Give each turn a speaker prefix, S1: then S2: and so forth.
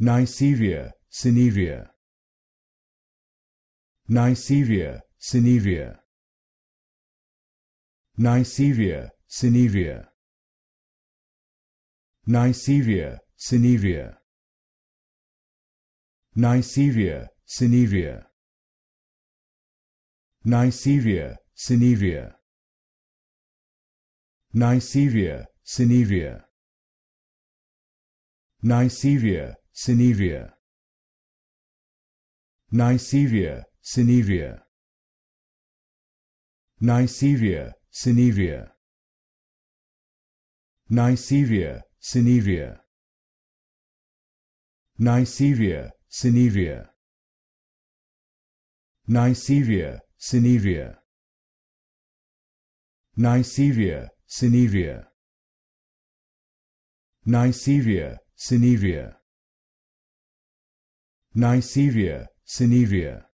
S1: Nicaea, Cinerea. Nicaea, Cinerea. Nicaea, Cinerea. Nicaea, Cinerea. Nicaea, Cinerea. Nicaea, Cinerea. Nicaea, Cinerea. Nicaea, Syria, Nigeria, Syria, Nigeria, Syria, Nigeria, Syria, Nigeria, Syria, Nigeria, Syria, Nigeria, Syria, Nigeria, Syria Niceria, Cineria.